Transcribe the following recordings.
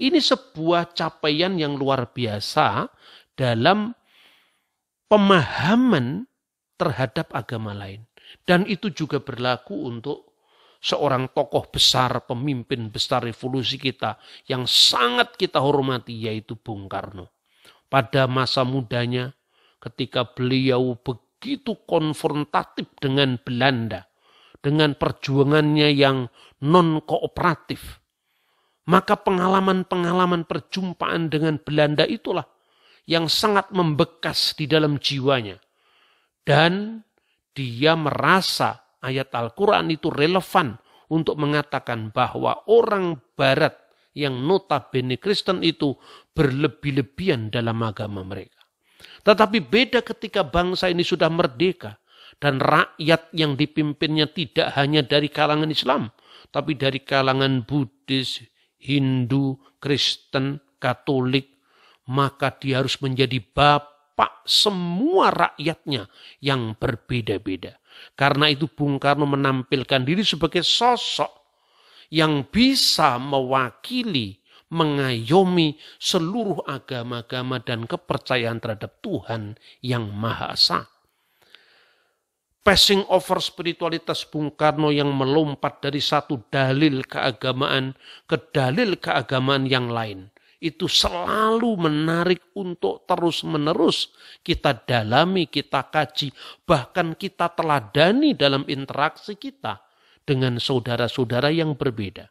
Ini sebuah capaian yang luar biasa dalam pemahaman terhadap agama lain. Dan itu juga berlaku untuk seorang tokoh besar, pemimpin besar revolusi kita yang sangat kita hormati yaitu Bung Karno. Pada masa mudanya ketika beliau begitu konfrontatif dengan Belanda, dengan perjuangannya yang non kooperatif, maka pengalaman-pengalaman perjumpaan dengan Belanda itulah yang sangat membekas di dalam jiwanya. Dan dia merasa ayat Al-Quran itu relevan untuk mengatakan bahwa orang barat yang notabene Kristen itu berlebih-lebihan dalam agama mereka. Tetapi beda ketika bangsa ini sudah merdeka dan rakyat yang dipimpinnya tidak hanya dari kalangan Islam, tapi dari kalangan Buddhis, Hindu, Kristen, Katolik, maka dia harus menjadi bapak semua rakyatnya yang berbeda-beda. Karena itu Bung Karno menampilkan diri sebagai sosok yang bisa mewakili, mengayomi seluruh agama-agama dan kepercayaan terhadap Tuhan yang Maha Esa passing over spiritualitas Bung Karno yang melompat dari satu dalil keagamaan ke dalil keagamaan yang lain. Itu selalu menarik untuk terus-menerus kita dalami, kita kaji, bahkan kita teladani dalam interaksi kita dengan saudara-saudara yang berbeda.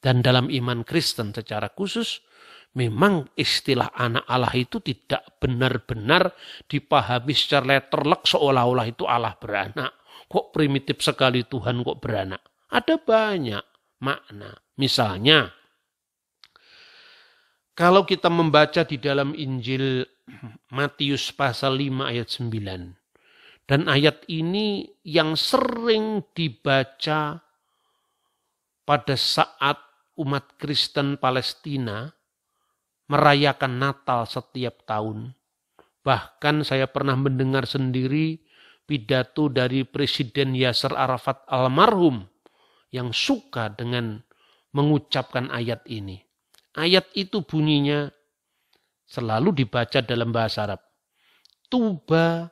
Dan dalam iman Kristen secara khusus, memang istilah anak Allah itu tidak benar-benar dipahami secara letterlek seolah-olah itu Allah beranak. Kok primitif sekali Tuhan kok beranak? Ada banyak makna. Misalnya, kalau kita membaca di dalam Injil Matius pasal 5 ayat 9, dan ayat ini yang sering dibaca pada saat umat Kristen Palestina merayakan Natal setiap tahun. Bahkan saya pernah mendengar sendiri pidato dari Presiden Yasser Arafat almarhum yang suka dengan mengucapkan ayat ini. Ayat itu bunyinya selalu dibaca dalam bahasa Arab. Tuba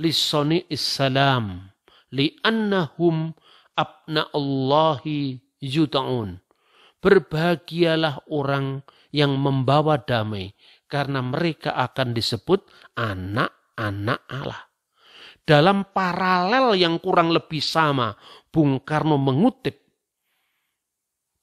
lisoni issalam li'annahum abna Allahi yuta'un. Berbahagialah orang yang membawa damai, karena mereka akan disebut anak-anak Allah. Dalam paralel yang kurang lebih sama, Bung Karno mengutip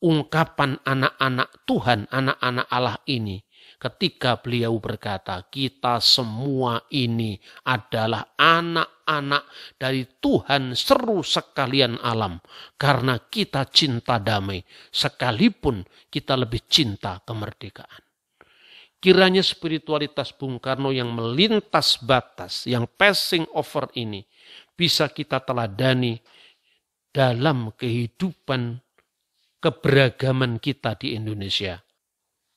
ungkapan anak-anak Tuhan, anak-anak Allah ini ketika beliau berkata, "Kita semua ini adalah anak-anak dari Tuhan seru sekalian alam, karena kita cinta damai, sekalipun kita lebih cinta kemerdekaan." Kiranya spiritualitas Bung Karno yang melintas batas, yang passing over ini, bisa kita teladani dalam kehidupan keberagaman kita di Indonesia.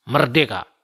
Merdeka!